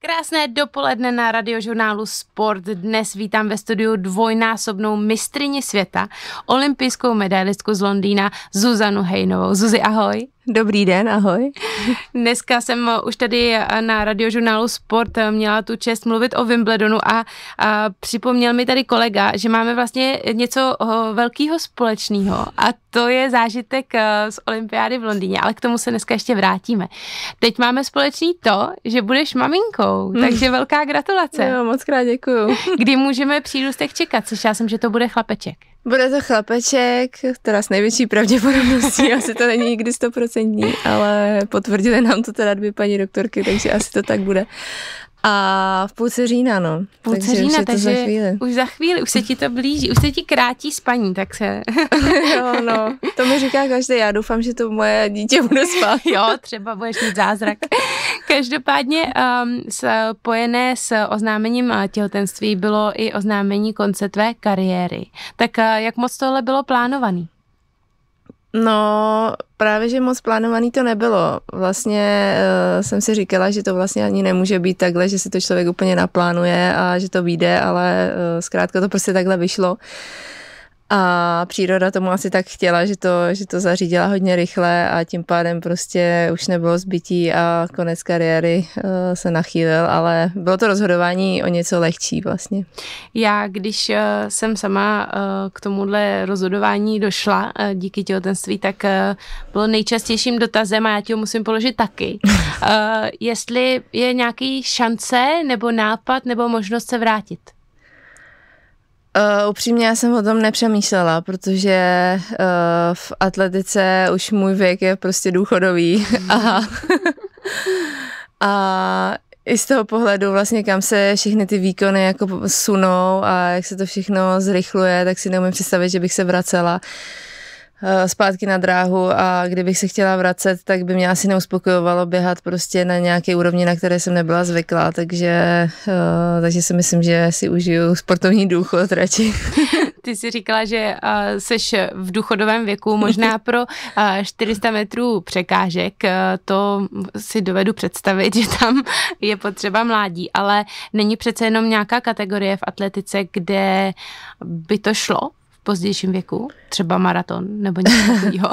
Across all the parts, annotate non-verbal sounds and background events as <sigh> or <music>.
Krásné dopoledne na radiožurnálu Sport. Dnes vítám ve studiu dvojnásobnou mistrini světa, olympijskou medailistku z Londýna Zuzanu Hejnovou. Zuzi, ahoj. Dobrý den, ahoj. Dneska jsem eh, už tady eh, na radiožurnálu Sport eh, měla tu čest mluvit o Wimbledonu a, a připomněl mi tady kolega, že máme vlastně něco velkého společného a to je zážitek z olympiády v Londýně, ale k tomu se dneska ještě vrátíme. Teď máme společný to, že budeš maminkou, hmm. takže velká gratulace. Jo, moc krát děkuju. Kdy můžeme přírůstek čekat? Slyšela jsem, že to bude chlapeček. Bude to chlapeček, teda s největší pravděpodobností, <laughs> asi to není nikdy stoprocentní, ale potvrdili nám to teda dvě paní doktorky, takže asi to tak bude. A v půlce října, no. Půlce takže října, už takže za chvíli. už za chvíli, už se ti to blíží, už se ti krátí spaní, tak se... <laughs> jo, no, to mi říká každý, já doufám, že to moje dítě bude spát. <laughs> jo, třeba budeš mít zázrak. Každopádně um, spojené s oznámením eh, těhotenství bylo i oznámení konce tvé kariéry. Tak uh, jak moc tohle bylo plánovaný? No, právě, že moc plánovaný to nebylo. Vlastně uh, jsem si říkala, že to vlastně ani nemůže být takhle, že si to člověk úplně naplánuje a že to vyjde, ale uh, zkrátka to prostě takhle vyšlo. Uh, a příroda tomu asi tak chtěla, že to, že to zařídila hodně rychle a tím pádem prostě už nebylo zbytí a konec kariéry eh, se nachýlil, ale bylo to rozhodování o něco lehčí vlastně. Já, když eh, jsem sama eh, k tomuhle rozhodování došla díky těhotenství, tak bylo nejčastějším dotazem, a já ti ho musím položit taky, <laughs> jestli je nějaký šance nebo nápad nebo možnost se vrátit. Uh, upřímně já jsem o tom nepřemýšlela, protože uh, v atletice už můj věk je prostě důchodový hmm. <laughs> a, a i z toho pohledu vlastně, kam se všechny ty výkony jako sunou a jak se to všechno zrychluje, tak si neumím představit, že bych se vracela. Uh, Eh, zpátky na dráhu a kdybych se chtěla vracet, tak by mě asi neuspokojovalo běhat prostě na nějaké úrovni, na které jsem nebyla zvyklá, takže, eh, takže si myslím, že si užiju sportovní důchod radši. <laughs> Ty jsi říkala, že eh, seš v důchodovém věku, možná <laughs> pro 400 metrů překážek, to si dovedu představit, <laughs> že tam je potřeba mládí, ale není přece jenom nějaká kategorie v atletice, kde by to šlo? pozdějším věku? Třeba maraton nebo něco takového?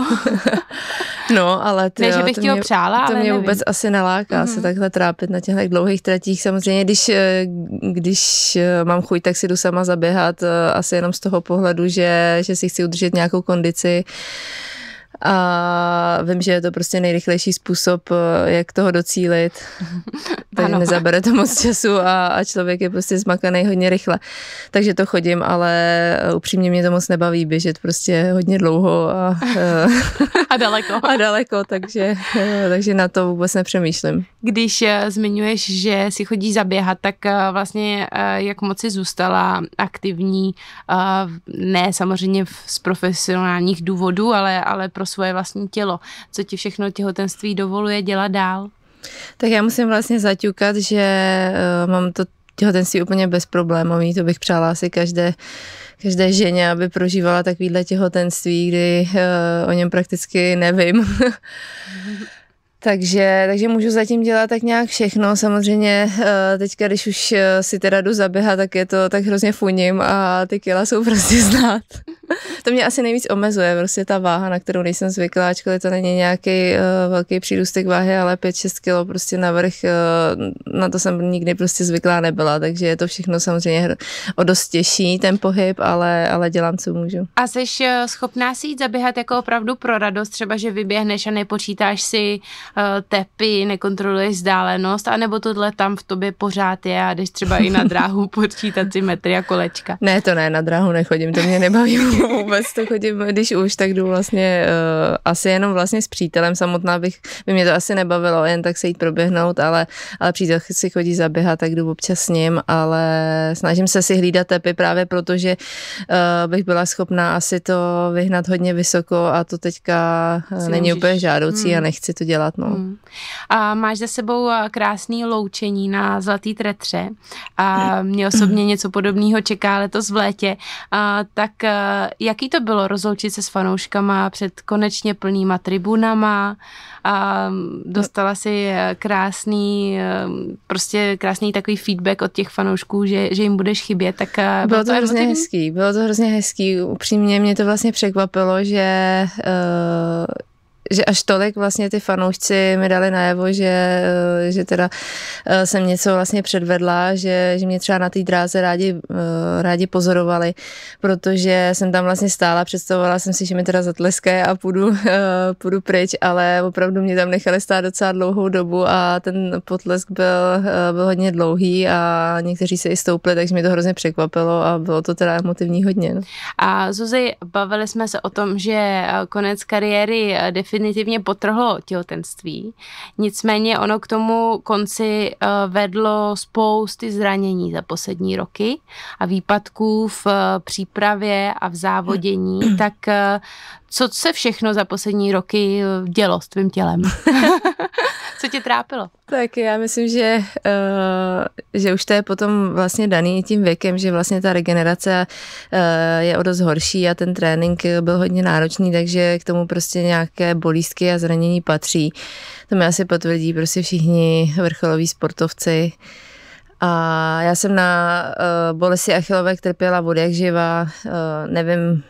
<laughs> no, ale ty. Ne, že bych ti mě, přála, To ale mě nevím. vůbec asi neláká mm-hmm. se mhm. takhle trápit na těchto dlouhých tratích. Samozřejmě, když, eh, když eh, mám chuť, tak si jdu sama zaběhat. Eh, asi jenom z toho pohledu, že, že si chci udržet nějakou kondici. Uh, a vím, že je to prostě nejrychlejší způsob, eh, jak toho docílit. <laughs> Takže nezabere to moc času a, a člověk je prostě zmakaný hodně rychle. Takže to chodím, ale eh, upřímně mě to moc nebaví běžet prostě hodně dlouho a, <laughs> a daleko. Eh, a daleko, takže, takže na to vůbec nepřemýšlím. Když zmiňuješ, že si chodíš zaběhat, tak vlastně jak moc jsi zůstala aktivní, ne samozřejmě z profesionálních důvodů, ale, ale prostě pro svoje vlastní tělo, co ti všechno těhotenství dovoluje dělat dál? Tak já musím vlastně zaťukat, že eh, mám to těhotenství úplně bezproblémový, to bych přála asi každé, každé ženě, aby prožívala takovýhle těhotenství, kdy uh, o něm prakticky nevím. <laughs> Takže, takže můžu zatím dělat tak nějak všechno. Samozřejmě eh, teďka, když už eh, si teda jdu zaběhat, tak je to tak hrozně funím a ty kila jsou <laughs> prostě znát. to mě asi nejvíc omezuje, prostě ta váha, na kterou nejsem zvyklá, ačkoliv to není nějaký eh, velký přírůstek váhy, ale 5-6 kilo prostě navrch, na to jsem nikdy prostě zvyklá nebyla, takže je to všechno samozřejmě o dost těžší ten pohyb, ale, ale dělám, co můžu. A jsi schopná si jít zaběhat jako opravdu pro radost, třeba, že vyběhneš a nepočítáš si Eh, tepy, nekontroluješ vzdálenost, anebo tohle tam v tobě pořád je a jdeš třeba i na <laughs> dráhu počítat si metry a kolečka. Ne, to ne, na dráhu nechodím, to mě nebaví <laughs> vůbec, to chodím, když už, tak jdu vlastně uh, asi jenom vlastně s přítelem, samotná bych, by mě to asi nebavilo, jen tak se jít proběhnout, ale, ale přítel si chodí zaběhat, tak jdu občas s ním, ale snažím se si hlídat tepy právě proto, že uh, bych byla schopná asi to vyhnat hodně vysoko a to teďka si není můžeš. úplně žádoucí hmm. a nechci to dělat. No. No. Hmm. A máš za sebou eh, krásný loučení na Zlatý tretře. A hmm. mě osobně hmm. něco podobného čeká letos v létě. A, tak eh, jaký to bylo rozloučit se s fanouškama před konečně plnýma tribunama? A mm, dostala si eh, krásný, prostě krásný takový feedback od těch fanoušků, že, že jim budeš chybět. Tak bylo, bylo to, to hrozně hezký. Bylo to hrozně hezký. Upřímně mě to vlastně překvapilo, že uh, že až tolik vlastně ty fanoušci mi dali najevo, že, eh, že teda eh, jsem něco vlastně předvedla, že, že mě třeba na té dráze rádi, eh, rádi pozorovali, protože jsem tam vlastně stála, představovala jsem si, že mi teda zatleskají a půjdu, půjdu pryč, ale opravdu mě tam nechali stát docela dlouhou dobu a ten potlesk byl, byl hodně dlouhý a někteří se i stoupli, takže mi to hrozně překvapilo a bylo to teda emotivní hodně. No. A Zuzi, bavili jsme se o tom, že konec kariéry definitivně definitivně potrhlo těhotenství. Nicméně ono k tomu konci eh, vedlo spousty zranění za poslední roky a výpadků v eh, přípravě a v závodění. <clears throat> Tak eh, co se všechno za poslední roky dělo s tvým tělem? <laughs> Co tě trápilo? Tak já myslím, že, eh, že už to je potom vlastně daný tím věkem, že vlastně ta regenerace eh, je o dost horší a ten trénink byl hodně náročný, takže k tomu prostě nějaké bolístky a zranění patří. To mi asi potvrdí prostě všichni vrcholoví sportovci. A já jsem na uh, eh, bolesti achilové trpěla vody jak živa, uh, nevím,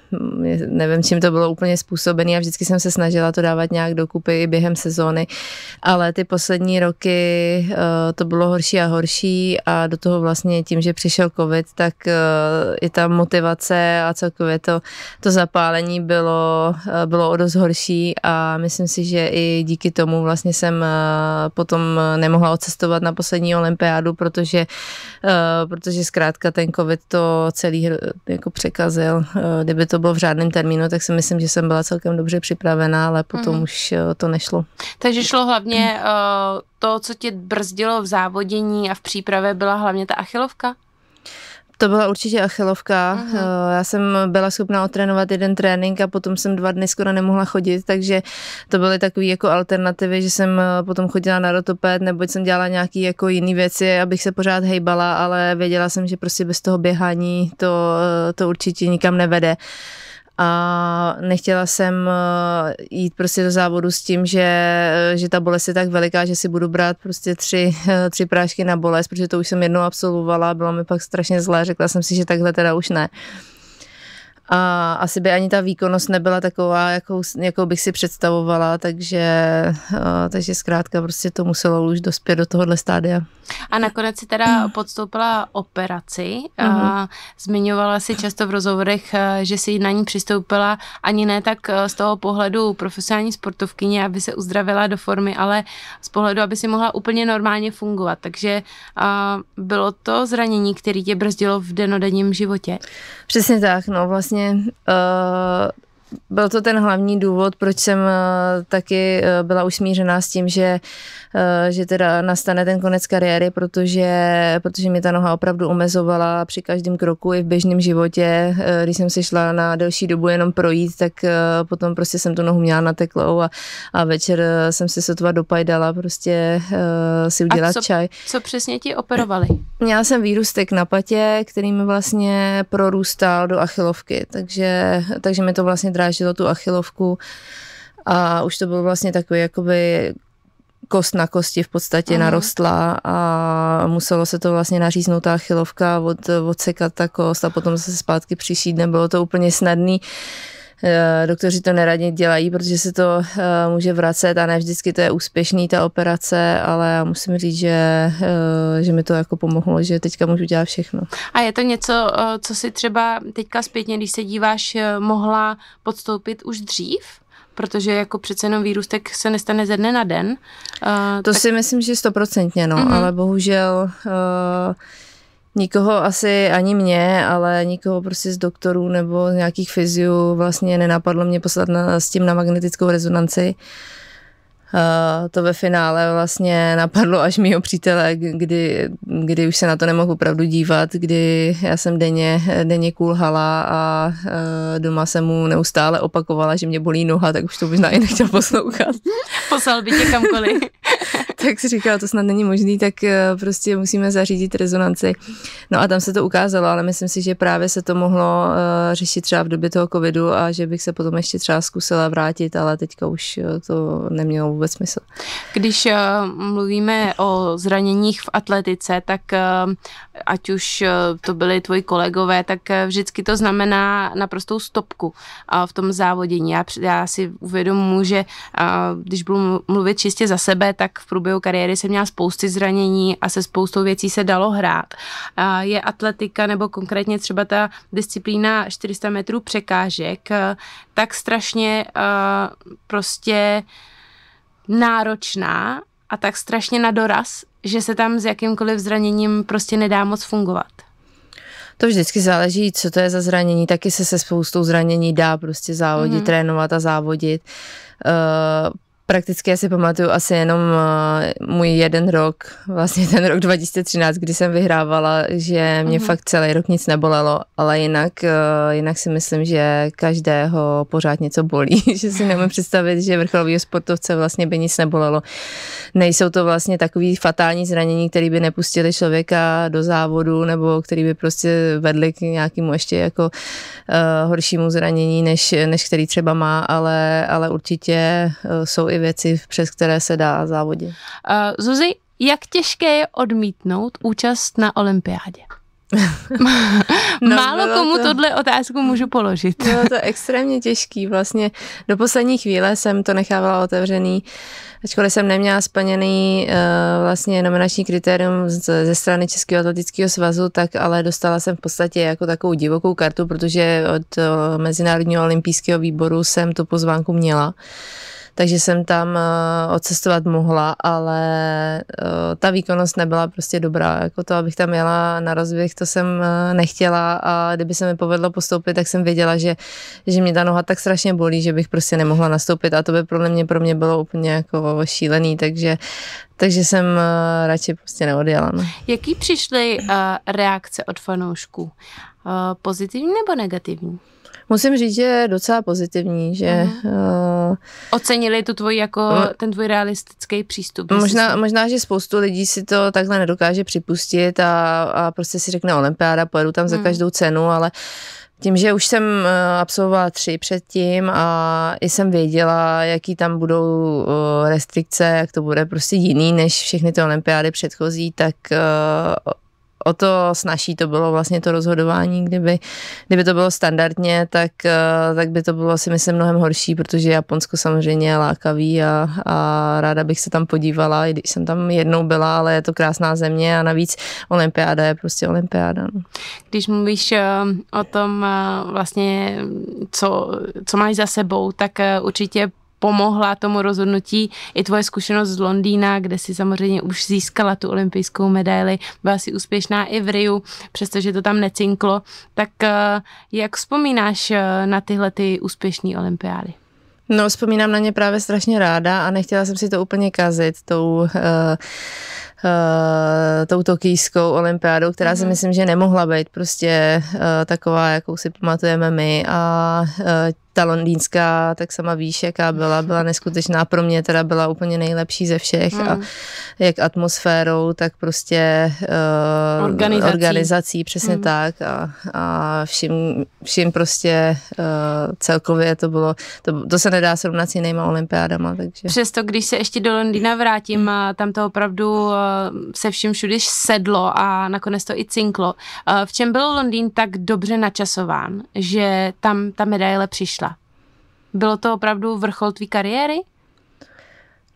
nevím, čím to bylo úplně způsobené a vždycky jsem se snažila to dávat nějak dokupy i během sezóny, ale ty poslední roky uh, to bylo horší a horší a do toho vlastně tím, že přišel covid, tak uh, i ta motivace a celkově to, to zapálení bylo, uh, bylo o dost horší a myslím si, že i díky tomu vlastně jsem uh, potom nemohla odcestovat na poslední olympiádu, protože protože, eh, protože zkrátka ten covid to celý eh, jako překazil. Eh, kdyby to bylo v řádném termínu, tak si myslím, že jsem byla celkem dobře připravená, ale potom mm. už to nešlo. Takže šlo hlavně to, co tě brzdilo v závodění a v přípravě, byla hlavně ta achilovka? To byla určitě achilovka. Aha. Eh, já jsem byla schopná otrénovat jeden trénink a potom jsem dva dny skoro nemohla chodit, takže to byly takové jako alternativy, že jsem eh, potom chodila na rotopet, nebo jsem dělala nějaké jako jiné věci, abych se pořád hejbala, ale věděla jsem, že prostě bez toho běhání to, eh, to určitě nikam nevede. Uh, a nechtěla jsem eh, jít prostě do závodu s tím, že, eh, že ta bolest je tak veliká, že si budu brát prostě tři, eh, tři prášky na bolest, protože to už jsem jednou absolvovala, bylo mi pak strašně zlé, řekla jsem si, že takhle teda už ne a asi by ani ta výkonnost nebyla taková, jakou, jakou bych si představovala, takže, eh, takže zkrátka prostě to muselo už dospět do tohohle stádia. A nakonec si teda mm. podstoupila operaci. Mm-hmm. Zmiňovala si často v rozhovorech, eh, že si na ní přistoupila ani ne tak eh, z toho pohledu profesionální sportovkyně, aby se uzdravila do formy, ale z pohledu, aby si mohla úplně normálně fungovat. Takže bylo to zranění, které tě brzdilo v denodenním životě? Přesně tak, no vlastně vlastně uh, byl to ten hlavní důvod, proč jsem eh, taky eh, byla usmířená s tím, že, eh, že teda nastane ten konec kariéry, protože, protože mě ta noha opravdu omezovala při každém kroku i v běžném životě. Když jsem si šla na delší dobu jenom projít, tak potom prostě jsem tu nohu měla nateklou a, a večer jsem si sotva dopajdala prostě si udělat a co, čaj. co přesně ti operovali? Měla jsem výrůstek na patě, který mi vlastně prorůstal do achilovky, takže, takže mi to vlastně drá naráželo tu achilovku a už to bylo vlastně takový jakoby kost na kosti v podstatě Aha. narostla a muselo se to vlastně naříznout ta chylovka, od, odsekat ta kost a potom se zpátky přišít. Nebylo to úplně snadný. Uh, Eh, doktoři to neradně dělají, protože se to eh, může vracet a ne vždycky to je úspěšný ta operace, ale já musím říct, že, eh, že mi to jako pomohlo, že teďka můžu dělat všechno. A je to něco, co si třeba teďka zpětně, když se díváš, mohla podstoupit už dřív? protože jako přece jenom výrůstek se nestane ze dne na den. Uh, to tak... si myslím, že stoprocentně, no, mm-hmm. ale bohužel uh, nikoho asi ani mě, ale nikoho prostě z doktorů nebo z nějakých fyziů vlastně nenapadlo mě poslat na, s tím na magnetickou rezonanci. Uh, to ve finále vlastně napadlo až mýho přítele, kdy, kdy už se na to nemohu opravdu dívat, kdy já jsem denně, denně kulhala a uh, doma jsem mu neustále opakovala, že mě bolí noha, tak už to možná i nechtěl poslouchat. <laughs> Poslal by tě kamkoliv tak si říkala, to snad není možný, tak eh, prostě musíme zařídit rezonanci. No a tam se to ukázalo, ale myslím si, že právě se to mohlo eh, řešit třeba v době toho covidu a že bych se potom ještě třeba zkusila vrátit, ale teďka už eh, to nemělo vůbec smysl. Když mluvíme o zraněních v atletice, tak ať už to byli tvoji kolegové, tak vždycky to znamená naprostou stopku v tom závodění. Já, já si uvědomuji, že když budu mluvit čistě za sebe, tak v průběhu průběhu kariéry jsem měla spousty zranění a se spoustou věcí se dalo hrát. Je atletika nebo konkrétně třeba ta disciplína 400 metrů překážek eh, tak strašně eh, prostě náročná a tak strašně na doraz, že se tam s jakýmkoliv zraněním prostě nedá moc fungovat. To vždycky záleží, co to je za zranění. Taky se se spoustou zranění dá prostě závodit, mm-hmm. trénovat a závodit. Uh, Prakticky já si pamatuju asi jenom eh, můj jeden rok, vlastně ten rok 2013, kdy jsem vyhrávala, že mě mm. fakt celý rok nic nebolelo, ale jinak, eh, jinak si myslím, že každého pořád něco bolí, <laughs> že si nemůžu představit, že vrcholový sportovce vlastně by nic nebolelo. Nejsou to vlastně takový fatální zranění, které by nepustili člověka do závodu nebo který by prostě vedli k nějakému ještě jako uh, horšímu zranění, než, než který třeba má, ale, ale určitě uh, jsou i věci, přes které se dá závodit. Uh, Zuzi, jak těžké je odmítnout účast na olympiádě? <laughs> no, Málo komu to... tohle otázku můžu položit. Bylo to extrémně těžký. Vlastně do poslední chvíle jsem to nechávala otevřený, ačkoliv jsem neměla splněný uh, vlastně nominační kritérium z, ze strany Českého atletického svazu, tak ale dostala jsem v podstatě jako takovou divokou kartu, protože od uh, Mezinárodního olympijského výboru jsem tu pozvánku měla. Uh, takže jsem tam eh, odcestovat mohla, ale eh, ta výkonnost nebyla prostě dobrá. Jako to, abych tam jela na rozběh, to jsem eh, nechtěla a kdyby se mi povedlo postoupit, tak jsem věděla, že, že mě ta noha tak strašně bolí, že bych prostě nemohla nastoupit a to by pro mě, pro mě bylo úplně jako šílený, takže takže jsem uh, radši prostě neodjela. No. Jaký přišly uh, reakce od fanoušků? Uh, pozitivní nebo negativní? musím říct, že je docela pozitivní, že... Uh, Ocenili tu tvoj jako, uh, ten tvůj realistický přístup. Možná, jsi... možná, že spoustu lidí si to takhle nedokáže připustit a, a prostě si řekne olympiáda, pojedu tam za hmm. každou cenu, ale tím, že už jsem eh, absolvovala tři předtím a jsem věděla, jaký tam budou restrikce, jak to bude prostě jiný než všechny ty olympiády předchozí, tak o to snažší to bylo vlastně to rozhodování, kdyby, kdyby to bylo standardně, tak, eh, tak by to bylo asi myslím mnohem horší, protože Japonsko samozřejmě je lákavý a, a ráda bych se tam podívala, i když jsem tam jednou byla, ale je to krásná země a navíc olympiáda je prostě olympiáda. No. Když mluvíš eh, o tom eh, vlastně, co, co máš za sebou, tak určitě pomohla tomu rozhodnutí i tvoje zkušenost z Londýna, kde si samozřejmě už získala tu olympijskou medaili, byla si úspěšná i v Riu, přestože to tam necinklo. Tak eh, jak vzpomínáš eh, na tyhle ty úspěšné olympiády? No, vzpomínám na ně právě strašně ráda a nechtěla jsem si to úplně kazit tou, uh, uh, tou tokijskou olympiádou, která mm-hmm. si mhm. myslím, že nemohla být prostě uh, taková, jakou si pamatujeme my a uh, ta londýnská, tak sama víš, jaká byla, byla neskutečná. Pro mě teda byla úplně nejlepší ze všech hmm. a jak atmosférou, tak prostě uh, organizací. organizací, přesně hmm. tak a, a vším, vším prostě uh, celkově to bylo, to, to se nedá srovnat s jinýma olympiádama, takže. Přesto, když se ještě do Londýna vrátím, hmm. tam to opravdu eh, se vším všude sedlo a nakonec to i cinklo. V čem byl Londýn tak dobře načasován, že tam ta medaile přišla? Bylo to opravdu vrchol tvý kariéry?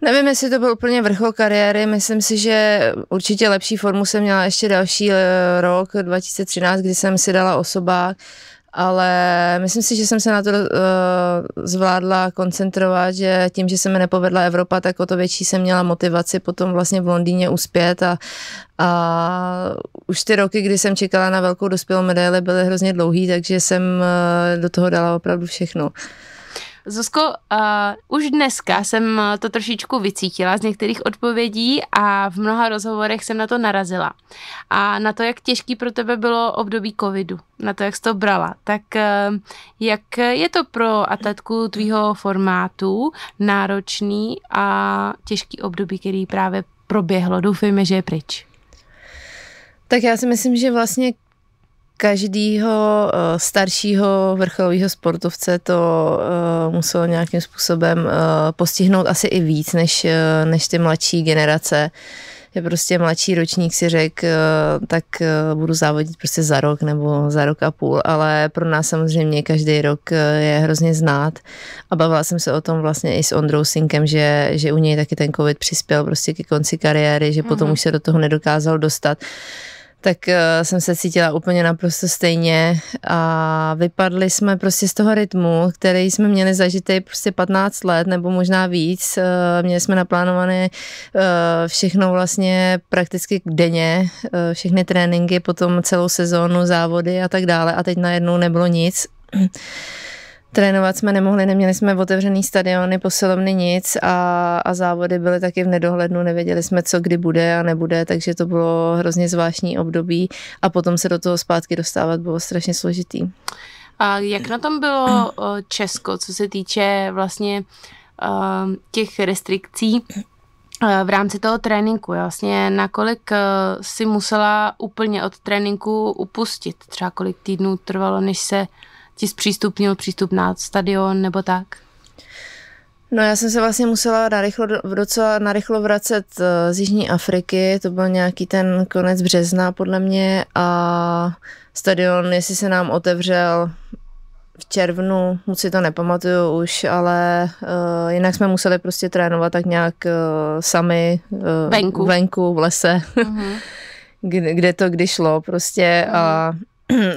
Nevím, jestli to byl úplně vrchol kariéry, myslím si, že určitě lepší formu jsem měla ještě další eh, rok, 2013, kdy jsem si dala osoba, ale myslím si, že jsem se na to uh, zvládla koncentrovat, že tím, že se mi nepovedla Evropa, tak o to větší jsem měla motivaci potom vlastně v Londýně uspět a, a už ty roky, kdy jsem čekala na velkou dospělou medaili, byly hrozně dlouhý, takže jsem uh, do toho dala opravdu všechno. Zuzko, uh, už dneska jsem eh, to trošičku vycítila z některých odpovědí a v mnoha rozhovorech jsem na to narazila. A na to, jak těžký pro tebe bylo období covidu, na to, jak jsi to brala. Tak uh, jak je to pro atletku tvýho formátu náročný a těžký období, který právě proběhlo? Doufejme, že je pryč. Tak já si myslím, že vlastně každého eh, staršího vrcholového sportovce to eh, muselo nějakým způsobem eh, postihnout asi i víc než, než ty mladší generace. Je prostě mladší ročník si řekl, tak budu závodit prostě za rok nebo za rok a půl, ale pro nás samozřejmě každý rok je hrozně znát a bavila jsem se o tom vlastně i s Ondrou Sinkem, že, že u něj taky ten covid přispěl prostě ke konci kariéry, že mm-hmm. potom mhm. už se do toho nedokázal dostat. Uh, tak uh, jsem se cítila úplně naprosto stejně a vypadli jsme prostě z toho rytmu, který jsme měli zažitý prostě 15 let nebo možná víc. Uh, měli jsme naplánované uh, všechno vlastně prakticky denně, uh, všechny tréninky, potom celou sezónu, závody a tak dále a teď najednou nebylo nic. Trénovat jsme nemohli, neměli jsme otevřený stadiony, posilovny nic a, a závody byly taky v nedohlednu, nevěděli jsme, co kdy bude a nebude, takže to bylo hrozně zvláštní období a potom se do toho zpátky dostávat bylo strašně složitý. A jak na tom bylo Česko, co se týče vlastně těch restrikcí v rámci toho tréninku? Vlastně nakolik si musela úplně od tréninku upustit? Třeba kolik týdnů trvalo, než se ti zpřístupnil přístup na stadion nebo tak? No já jsem se vlastně musela narychlo, docela narychlo vracet eh, z Jižní Afriky, to byl nějaký ten konec března podle mě a stadion, jestli se nám otevřel v červnu, moc si to nepamatuju už, ale uh, jinak jsme museli prostě trénovat tak nějak uh, sami uh, venku. venku, v lese, uh-huh. <laughs> kde, kde to kdy šlo prostě uh-huh. a mhm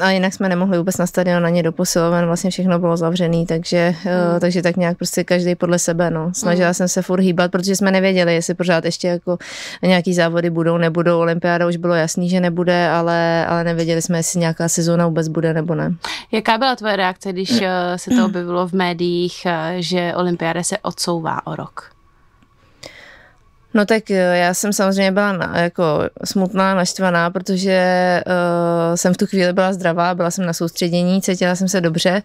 a jinak jsme nemohli vůbec na stadion ani ně posiloven, vlastně všechno bylo zavřené, takže, mm. takže tak nějak prostě každý podle sebe. No. Snažila mm. jsem se furt hýbat, protože jsme nevěděli, jestli pořád ještě jako nějaký závody budou, nebudou. Olympiáda už bylo jasný, že nebude, ale, ale nevěděli jsme, jestli nějaká sezóna vůbec bude nebo ne. Jaká byla tvoje reakce, když <clears throat> eh, se to objevilo v médiích, eh, že olympiáda se odsouvá o rok? No tak eh, já jsem samozřejmě byla na, jako smutná, naštvaná, protože uh, jsem v tu chvíli byla zdravá, byla jsem na soustředění, cítila jsem se dobře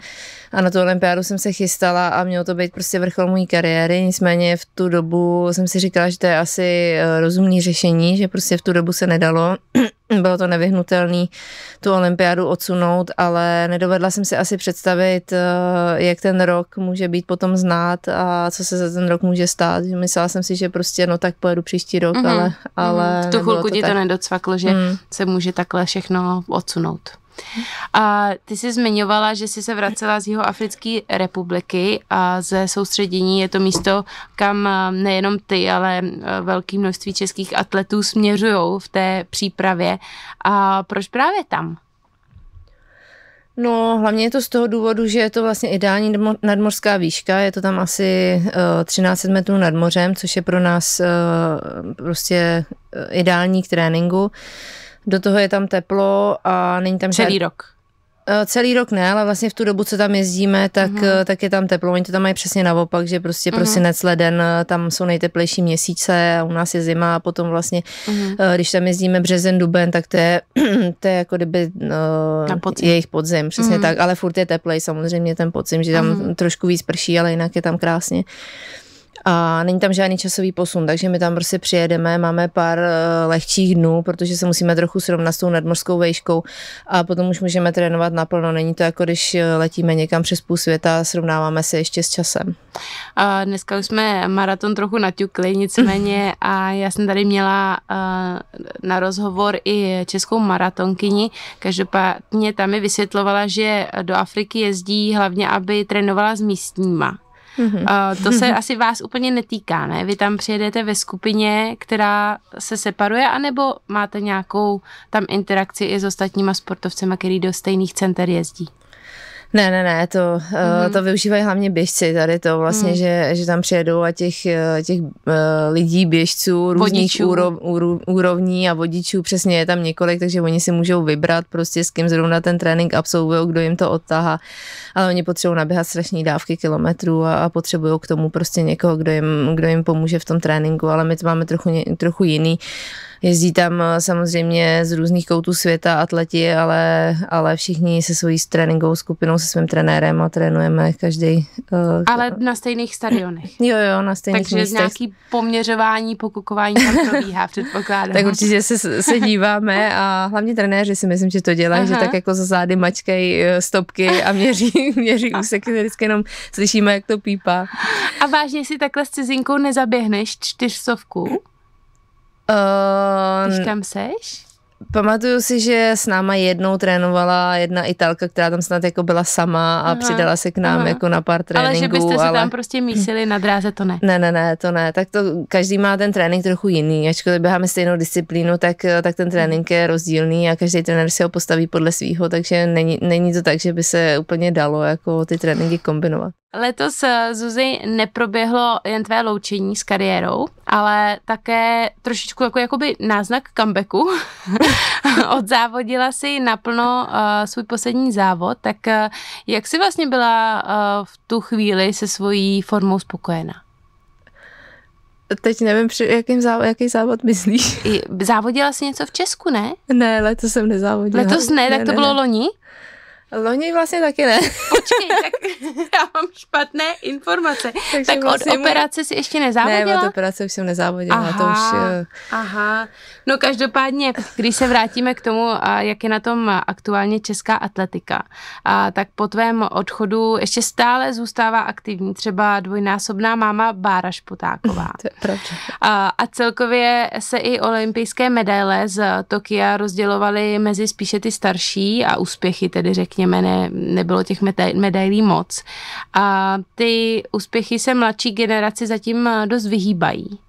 a na tu olympiádu jsem se chystala a mělo to být prostě vrchol mojí kariéry, nicméně v tu dobu jsem si říkala, že to je asi eh, rozumný řešení, že prostě v tu dobu se nedalo bylo to nevyhnutelné tu olympiádu odsunout, ale nedovedla jsem si asi představit, eh, jak ten rok může být potom znát a co se za ten rok může stát. Myslela jsem si, že prostě no tak pojedu příští rok, mm-hmm. ale, mhm. ale... V tu chvilku ti to nedocvaklo, že mm. se může takhle všechno odsunout. A ty jsi zmiňovala, že jsi se vracela z Africké republiky a ze soustředění je to místo, kam eh, nejenom ty, ale eh, velké množství českých atletů směřují v té přípravě. A proč právě tam? No, hlavně je to z toho důvodu, že je to vlastně ideální nadmořská výška, je to tam asi uh, eh, 13 metrů nad mořem, což je pro nás uh, prostě ideální k tréninku. Uh, do toho je tam teplo a není tam Celý žád... rok. Eh, celý rok ne, ale vlastně v tu dobu, co tam jezdíme, tak, uh-huh. tak je tam teplo. Oni to tam mají přesně naopak, že prostě uh-huh. Mhm. prosinec, leden, eh, tam jsou nejteplejší měsíce a u nás je zima a potom vlastně, uh-huh. když tam jezdíme březen, duben, tak to je, <clears throat> to je jako kdyby uh, podzim. jejich podzim, přesně uh-huh. tak, ale furt je teplej samozřejmě ten podzim, že tam uh-huh. trošku víc prší, ale jinak je tam krásně. Uh, a není tam žádný časový posun, takže my tam prostě přijedeme, máme pár eh, lehčích dnů, protože se musíme trochu srovnat s tou nadmorskou vejškou a potom už můžeme trénovat naplno. Není to jako když eh, letíme někam přes půl světa a srovnáváme se ještě s časem. A dneska už jsme maraton trochu naťukli, nicméně <laughs> a já jsem tady měla eh, na rozhovor i českou maratonkyni. Každopádně tam mi vysvětlovala, že do Afriky jezdí hlavně, aby trénovala s místníma Mm-hmm. Uh, to se mm-hmm. asi vás úplně netýká, ne? Vy tam přijedete ve skupině, která se separuje, anebo máte nějakou tam interakci i s ostatníma sportovcema, který do stejných center jezdí? Ne, ne, ne, to, mm-hmm. to využívají hlavně běžci tady to vlastně, mm. že, že tam přijedou a těch, eh, těch eh, lidí, běžců, různých úrov, úrov, úrovní a vodičů, přesně je tam několik, takže oni si můžou vybrat prostě s kým zrovna ten trénink absolvují, kdo jim to odtahá, ale oni potřebují naběhat strašné dávky kilometrů a, a potřebují k tomu prostě někoho, kdo jim, kdo jim pomůže v tom tréninku, ale my to máme trochu, trochu jiný Jezdí tam eh, samozřejmě z různých koutů světa atleti, ale, ale všichni se svojí tréninkovou skupinou, se svým trenérem a trénujeme každý. Uh, eh, ale na stejných stadionech. Jo, jo, na stejných Takže místech. nějaký poměřování, pokukování tam probíhá, předpokládám. tak určitě se, se díváme a hlavně trenéři si myslím, že to dělají, že tak jako za zády mačkají eh, stopky a měří, <laughs> měří úseky, vždycky jenom slyšíme, jak to pípá. A vážně si takhle s cizinkou nezaběhneš čtyřsovku? Ehm, uh, Když tam seš? Pamatuju si, že s náma jednou trénovala jedna Italka, která tam snad jako byla sama a aha, přidala se k nám aha. jako na pár tréninků. Ale že byste se ale... tam prostě mísili na dráze, to ne. Ne, ne, ne, to ne. Tak to každý má ten trénink trochu jiný. Ačkoliv běháme stejnou disciplínu, tak, tak ten trénink je rozdílný a každý trenér si ho postaví podle svýho, takže není, není to tak, že by se úplně dalo jako ty tréninky kombinovat. Letos, eh, Zuzi, neproběhlo jen tvé loučení s kariérou, ale také trošičku jako jakoby náznak comebacku. <laughs> Odzávodila si naplno uh, svůj poslední závod, tak uh, jak jsi vlastně byla uh, v tu chvíli se svojí formou spokojená? Teď nevím, při jakým závod, jaký závod myslíš. Závodila jsi něco v Česku, ne? Ne, letos jsem nezávodila. Letos ne, tak ne, to ne, bylo ne. loni? Loni vlastně taky ne. <laughs> Počkej, tak <laughs> já mám špatné informace. Takže tak vlastně od operace mu... si ještě nezávodila? Ne, od operace už jsem nezávodila, aha, to už... Eh, aha, no každopádně, když se vrátíme k tomu, jak je na tom aktuálně česká atletika, tak po tvém odchodu ještě stále zůstává aktivní třeba dvojnásobná máma Bára Šputáková. <laughs> To je A celkově se i olympijské medaile z Tokia rozdělovaly mezi spíše ty starší a úspěchy, tedy řekněme řekněme, ne, nebylo těch medailí moc. A ty úspěchy se mladší generaci zatím eh, dost vyhýbají.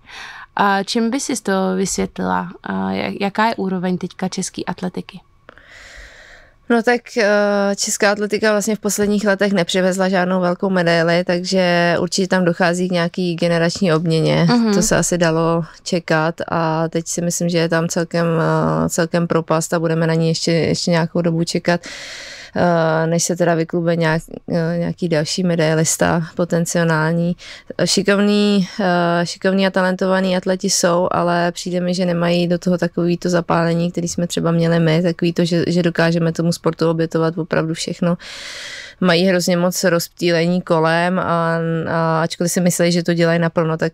A čím by si to vysvětlila? A jaká je úroveň teďka české atletiky? No tak eh, česká atletika vlastně v posledních letech nepřivezla žádnou velkou medaili, takže určitě tam dochází k nějaký generační obměně. Mm-hmm. To se asi dalo čekat a teď si myslím, že je tam celkem, eh, celkem propast a budeme na ní ještě, ještě nějakou dobu čekat. Uh, Eh, než se teda vyklube nějak, eh, nějaký další medailista potenciální. Šikovní, eh, šikovní a talentovaní atleti jsou, ale přijde mi, že nemají do toho takový to zapálení, který jsme třeba měli my, takový to, že, že dokážeme tomu sportu obětovat opravdu všechno. Mají hrozně moc rozptýlení kolem a, a ačkoliv si myslí, že to dělají naplno, tak,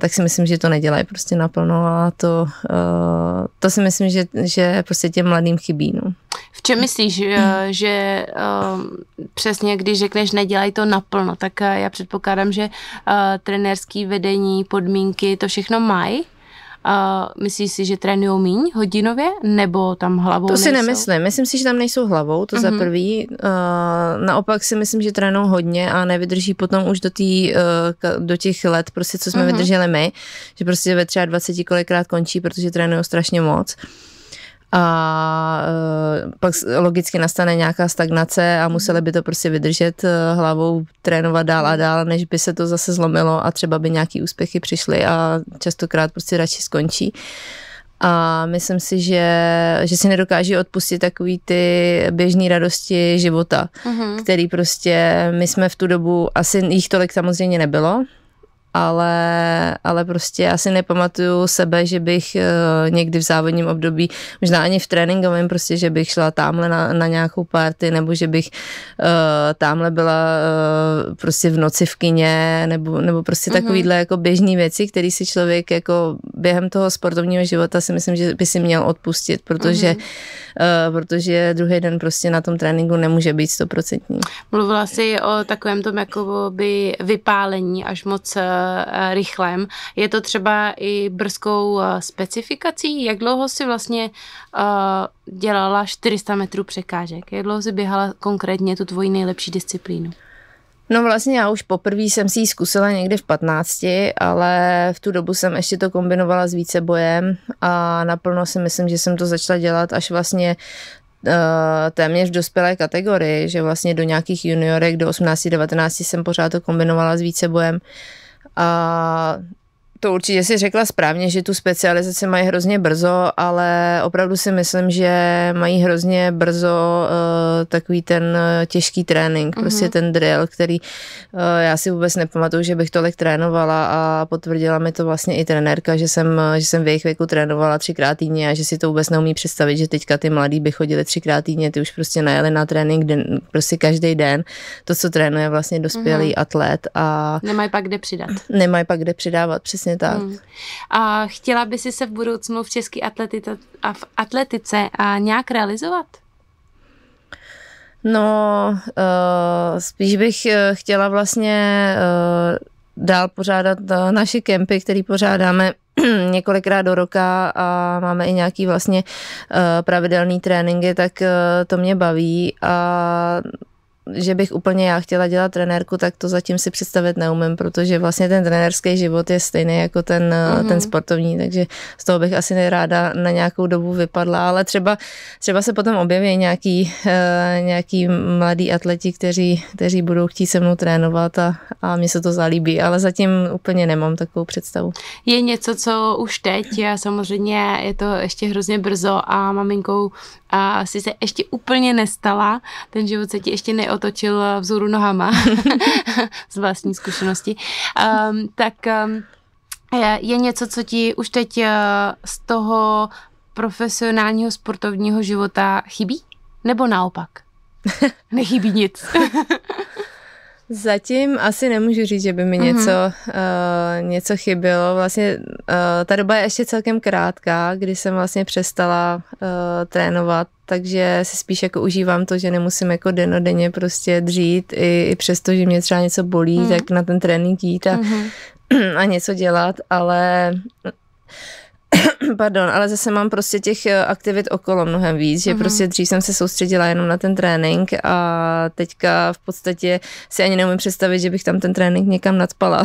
tak si myslím, že to nedělají prostě naplno a to, to si myslím, že, že prostě těm mladým chybí. No. V čem myslíš, eh, že eh, přesně když řekneš nedělej to naplno, tak eh, já předpokládám, že trenérský vedení, podmínky, to všechno mají? Uh, myslíš si, že trénují míň hodinově, nebo tam hlavou To nejsou? si nemyslím. Myslím si, že tam nejsou hlavou, to mm-hmm. za mhm. prvý. Uh, naopak si myslím, že trénují hodně a nevydrží potom už do, tý, uh, do těch let, prostě co jsme mm-hmm. vydrželi my, že prostě ve třeba 20 kolikrát končí, protože trénují strašně moc. Uh, a eh, pak logicky nastane nějaká stagnace a museli by to prostě vydržet eh, hlavou, trénovat dál a dál, než by se to zase zlomilo a třeba by nějaký úspěchy přišly a častokrát prostě radši skončí. A myslím si, že, že si nedokáží odpustit takový ty běžné radosti života, mm-hmm. který prostě my jsme v tu dobu, asi jich tolik samozřejmě nebylo, ale, ale prostě já si nepamatuju sebe, že bych eh, někdy v závodním období, možná ani v tréninkovém prostě, že bych šla tamhle na, na nějakou party, nebo že bych uh, tamhle byla uh, prostě v noci v kině, nebo, nebo prostě mm-hmm. takovýhle jako běžní věci, které si člověk jako během toho sportovního života si myslím, že by si měl odpustit, protože, mm-hmm. uh, protože druhý den prostě na tom tréninku nemůže být stoprocentní. Mluvila jsi o takovém tom jako by vypálení až moc Eh, rychlém. Je to třeba i brzkou eh, specifikací? Jak dlouho si vlastně eh, dělala 400 metrů překážek? Jak dlouho si běhala konkrétně tu tvoji nejlepší disciplínu? No vlastně já už poprvé jsem si ji zkusila někdy v 15, ale v tu dobu jsem ještě to kombinovala s více bojem a naplno si myslím, že jsem to začala dělat až vlastně téměř v dospělé kategorii, že vlastně do nějakých juniorek, do 18-19 jsem pořád to kombinovala s více bojem. Uh, 呃。To určitě si řekla správně, že tu specializaci mají hrozně brzo, ale opravdu si myslím, že mají hrozně brzo uh, takový ten eh, těžký trénink, mm-hmm. prostě ten drill, který uh, já si vůbec nepamatuju, že bych tolik trénovala a potvrdila mi to vlastně i trenérka, že jsem, že jsem v jejich věku trénovala třikrát týdně a že si to vůbec neumí představit, že teďka ty mladí by chodili třikrát týdně, ty už prostě najeli na trénink den, prostě každý den. To, co trénuje vlastně dospělý mm-hmm. atlet a... Nemají pak kde přidat. Nemají pak kde přidávat, přesně přesně tak. Hmm. A chtěla by si se v budoucnu v české atletice, a v atletice a nějak realizovat? No, uh, spíš bych eh, chtěla vlastně uh, dál pořádat naše kempy, které pořádáme <clears throat> několikrát do roka a máme i nějaký vlastně pravidelný tréninky, tak to mě baví a že bych úplně já chtěla dělat trenérku, tak to zatím si představit neumím, protože vlastně ten trenérský život je stejný jako ten, mm-hmm. ten mhm. sportovní, takže z toho bych asi nejráda na nějakou dobu vypadla, ale třeba, třeba se potom objeví nějaký, eh, nějaký mladý atleti, kteří, kteří budou chtít se mnou trénovat a, a mně se to zalíbí, ale zatím úplně nemám takovou představu. Je něco, co už teď, samozřejmě je to ještě hrozně brzo a maminkou a jsi se ještě úplně nestala, ten život se ti ještě neotočil vzoru nohama <laughs> z vlastní zkušenosti, um, tak um, je, je něco, co ti už teď uh, z toho profesionálního sportovního života chybí? Nebo naopak? <laughs> Nechybí nic. <laughs> Zatím asi nemůžu říct, že by mi mm-hmm. něco, uh, něco chybělo. Vlastně uh, ta doba je ještě celkem krátká, kdy jsem vlastně přestala uh, trénovat, takže si spíš jako užívám to, že nemusím jako denodenně prostě dřít, i, i přesto, že mě třeba něco bolí, mm. tak na ten trénink jít a, mm-hmm. <clears throat> a něco dělat, ale <coughs> pardon, ale zase mám prostě těch eh, aktivit okolo mnohem víc, že mm-hmm. prostě dřív jsem se soustředila jenom na ten trénink a teďka v podstatě si ani neumím představit, že bych tam ten trénink někam nadpala.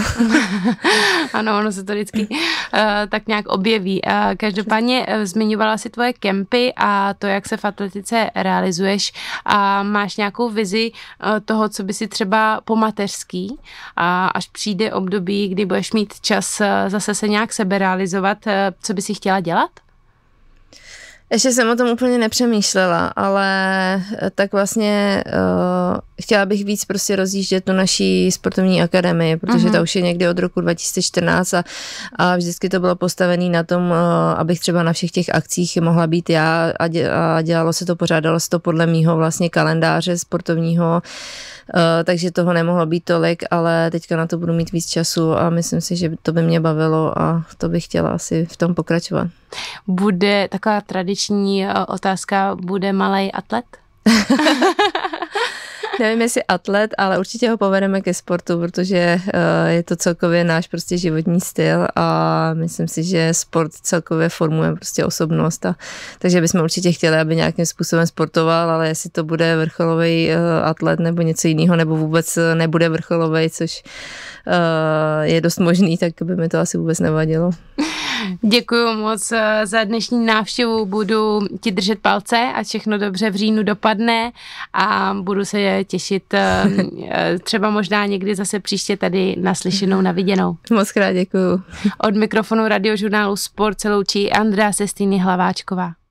<laughs> ano, ono se to vždycky uh, <laughs> tak nějak objeví. Uh, každopádně uh, zmiňovala si tvoje kempy a to, jak se v atletice realizuješ a máš nějakou vizi uh, toho, co by si třeba po mateřský a až přijde období, kdy budeš mít čas uh, zase se nějak seberealizovat, uh, co by si chtěla dělat? Ještě jsem o tom úplně nepřemýšlela, ale eh, tak vlastně uh, chtěla bych víc prostě rozjíždět tu naší sportovní akademii, protože mm-hmm. ta už je někdy od roku 2014 a, a vždycky to bylo postavené na tom, uh, abych třeba na všech těch akcích mohla být já a, dě, a dělalo se to, pořádalo se to podle mýho vlastně kalendáře sportovního. Uh, Eh, takže toho nemohlo být tolik, ale teďka na to budu mít víc času a myslím si, že to by mě bavilo a to bych chtěla asi v tom pokračovat. Bude taková tradiční eh, otázka, bude malý atlet? <laughs> nevím, jestli atlet, ale určitě ho povedeme ke sportu, protože eh, je to celkově náš prostě životní styl a myslím si, že sport celkově formuje prostě osobnost. A, takže bychom určitě chtěli, aby nějakým způsobem sportoval, ale jestli to bude vrcholový eh, atlet nebo něco jiného, nebo vůbec nebude vrcholový, což eh, je dost možný, tak by mi to asi vůbec nevadilo. <laughs> Děkuji moc eh, za dnešní návštěvu, budu ti držet palce a všechno dobře v říjnu dopadne a budu se těšit eh, eh, třeba možná někdy zase příště tady naslyšenou, naviděnou. Moc krát děkuji. Od mikrofonu radiožurnálu Sport se loučí Andrea Sestýny Hlaváčková.